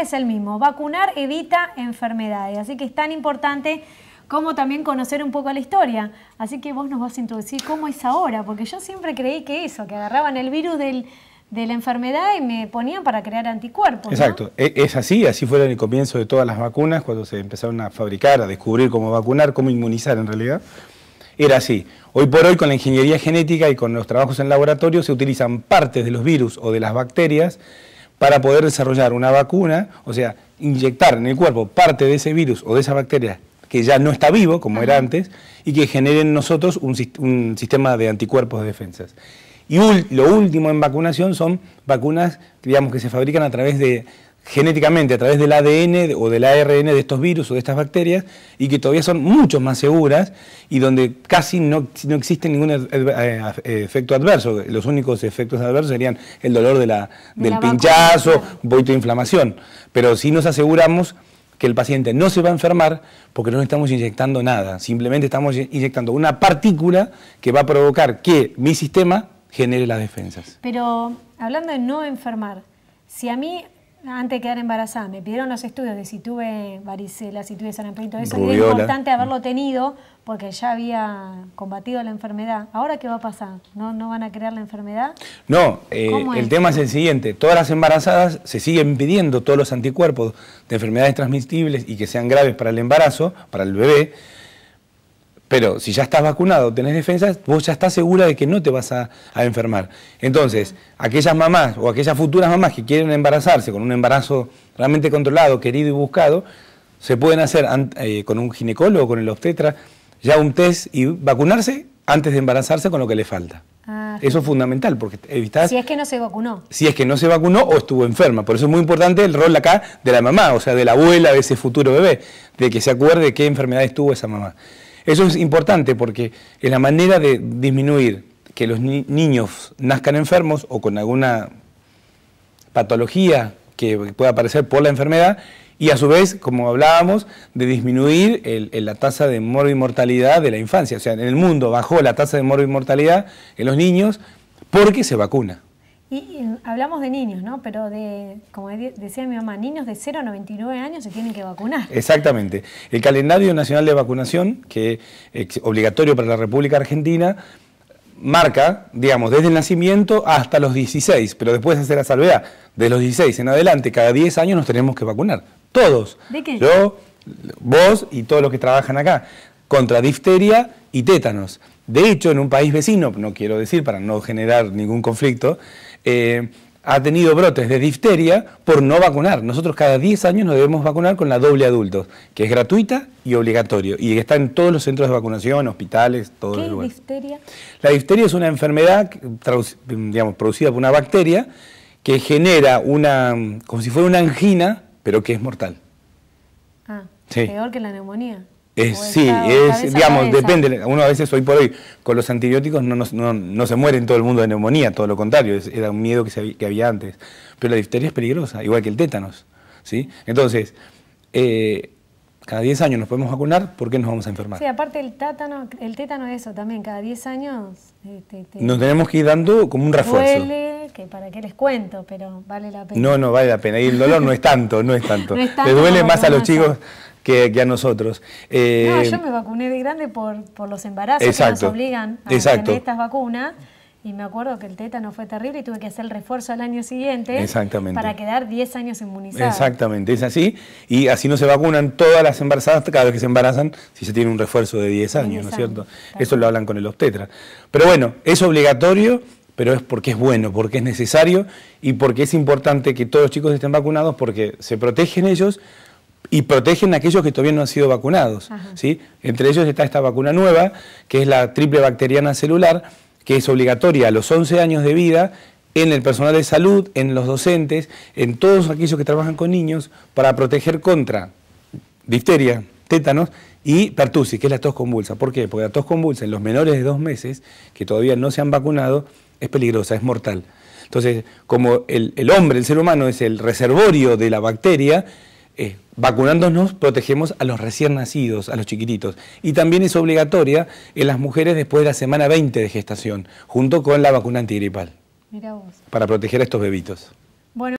es el mismo. Vacunar evita enfermedades. Así que es tan importante como también conocer un poco la historia. Así que vos nos vas a introducir cómo es ahora, porque yo siempre creí que eso, que agarraban el virus de la enfermedad y me ponían para crear anticuerpos. Exacto, e, es así, así fue el comienzo de todas las vacunas, cuando se empezaron a fabricar, a descubrir cómo vacunar, cómo inmunizar en realidad. Era así. Hoy por hoy con la ingeniería genética y con los trabajos en laboratorio se utilizan partes de los virus o de las bacterias para poder desarrollar una vacuna, o sea, inyectar en el cuerpo parte de ese virus o de esa bacteria que ya no está vivo, como era antes, y que genere en nosotros un, un sistema de anticuerpos de defensas. Y lo último en vacunación son vacunas digamos, que se fabrican a través de, genéticamente a través del ADN o del ARN de estos virus o de estas bacterias y que todavía son mucho más seguras y donde casi no, no existe ningún eh, efecto adverso. Los únicos efectos adversos serían el dolor de la, del pinchazo, boito inflamación. Pero si nos aseguramos que el paciente no se va a enfermar porque no estamos inyectando nada, simplemente estamos inyectando una partícula que va a provocar que mi sistema genere las defensas. Pero hablando de no enfermar, si a mí antes de quedar embarazada, me pidieron los estudios de si tuve varicela, si tuve sarampión, todo eso. importante haberlo mm. tenido porque ya había combatido la enfermedad. ¿Ahora qué va a pasar? ¿No, no van a crear la enfermedad? No, eh, el tema es el siguiente. Todas las embarazadas se siguen pidiendo todos los anticuerpos de enfermedades transmisibles y que sean graves para el embarazo, para el bebé, pero si ya estás vacunado, tenés defensas, vos ya estás segura de que no te vas a, enfermar. Entonces, aquellas mamás o aquellas futuras mamás que quieren embarazarse con un embarazo realmente controlado, querido y buscado, se pueden hacer eh, con un ginecólogo, con el obstetra, ya un test y vacunarse antes de embarazarse con lo que le falta. Ah, eso es fundamental porque evitar. Si es que no se vacunó. Si es que no se vacunó o estuvo enferma. Por eso es muy importante el rol acá de la mamá, o sea, de la abuela de ese futuro bebé, de que se acuerde qué enfermedad estuvo esa mamá. Eso es importante porque es la manera de disminuir que los niños nazcan enfermos o con alguna patología que pueda aparecer por la enfermedad y a su vez, como hablábamos, de disminuir la tasa de morbi-mortalidad de la infancia. O sea, en el mundo bajó la tasa de morbi-mortalidad en los niños porque se vacuna. Y, hablamos de niños, ¿no? Pero de, como decía mi mamá, niños de 0 a 99 años se tienen que vacunar. Exactamente. El calendario nacional de vacunación, que es obligatorio para la República Argentina, marca, digamos, desde el nacimiento hasta los 16, pero después de hacer la salvedad, de los 16 en adelante, cada 10 años nos tenemos que vacunar. Todos. ¿De qué? Yo, vos y todos los que trabajan acá. Contra difteria y tétanos. De hecho, en un país vecino, no quiero decir para no generar ningún conflicto, eh, ha tenido brotes de difteria por no vacunar. Nosotros cada 10 años nos debemos vacunar con la doble adulto, que es gratuita y obligatorio, y está en todos los centros de vacunación, hospitales, todo. los ¿Qué difteria? La difteria es una enfermedad digamos, producida por una bacteria que genera una, como si fuera una angina, pero que es mortal. Ah, peor que la neumonía sí, es, digamos, depende. Uno a veces hoy por hoy con los antibióticos no, se muere en todo el mundo de neumonía, todo lo contrario, era un miedo que, había antes. Pero la difteria es peligrosa, igual que el tétanos. ¿sí? Entonces, eh, cada 10 años nos podemos vacunar, ¿por qué nos vamos a enfermar? Sí, aparte el, el tétano es eso también, cada 10 años... Este, este, nos tenemos que ir dando como un refuerzo. Duele, que para qué les cuento, pero vale la pena. No, no, vale la pena. Y el dolor no es tanto, no es tanto. Le duele más a los chicos que, a nosotros. no, yo me eh, vacuné de grande por, los embarazos que nos obligan a tener estas vacunas. Y me acuerdo que el tétano fue terrible y tuve que hacer el refuerzo al año siguiente para quedar 10 años inmunizado. Exactamente, es así. Y así no se vacunan todas las embarazadas cada vez que se embarazan si se tiene un refuerzo de 10 años, ¿no es cierto? Eso lo hablan con el obstetra. Pero bueno, es obligatorio, pero es porque es bueno, porque es necesario y porque es importante que todos los chicos estén vacunados porque se protegen ellos, y protegen a aquellos que todavía no han sido vacunados. ¿sí? Entre ellos está esta vacuna nueva, que es la triple bacteriana celular, que es obligatoria a los 11 años de vida en el personal de salud, en los docentes, en todos aquellos que trabajan con niños, para proteger contra difteria, tétanos y pertussis, que es la tos convulsa. ¿Por qué? Porque la tos convulsa en los menores de dos meses, que todavía no se han vacunado, es peligrosa, es mortal. Entonces, como el, el hombre, el ser humano, es el reservorio de la bacteria, eh, vacunándonos protegemos a los recién nacidos, a los chiquititos. Y también es obligatoria en las mujeres después de la semana 20 de gestación, junto con la vacuna antigripal. Para proteger a estos bebitos. Bueno.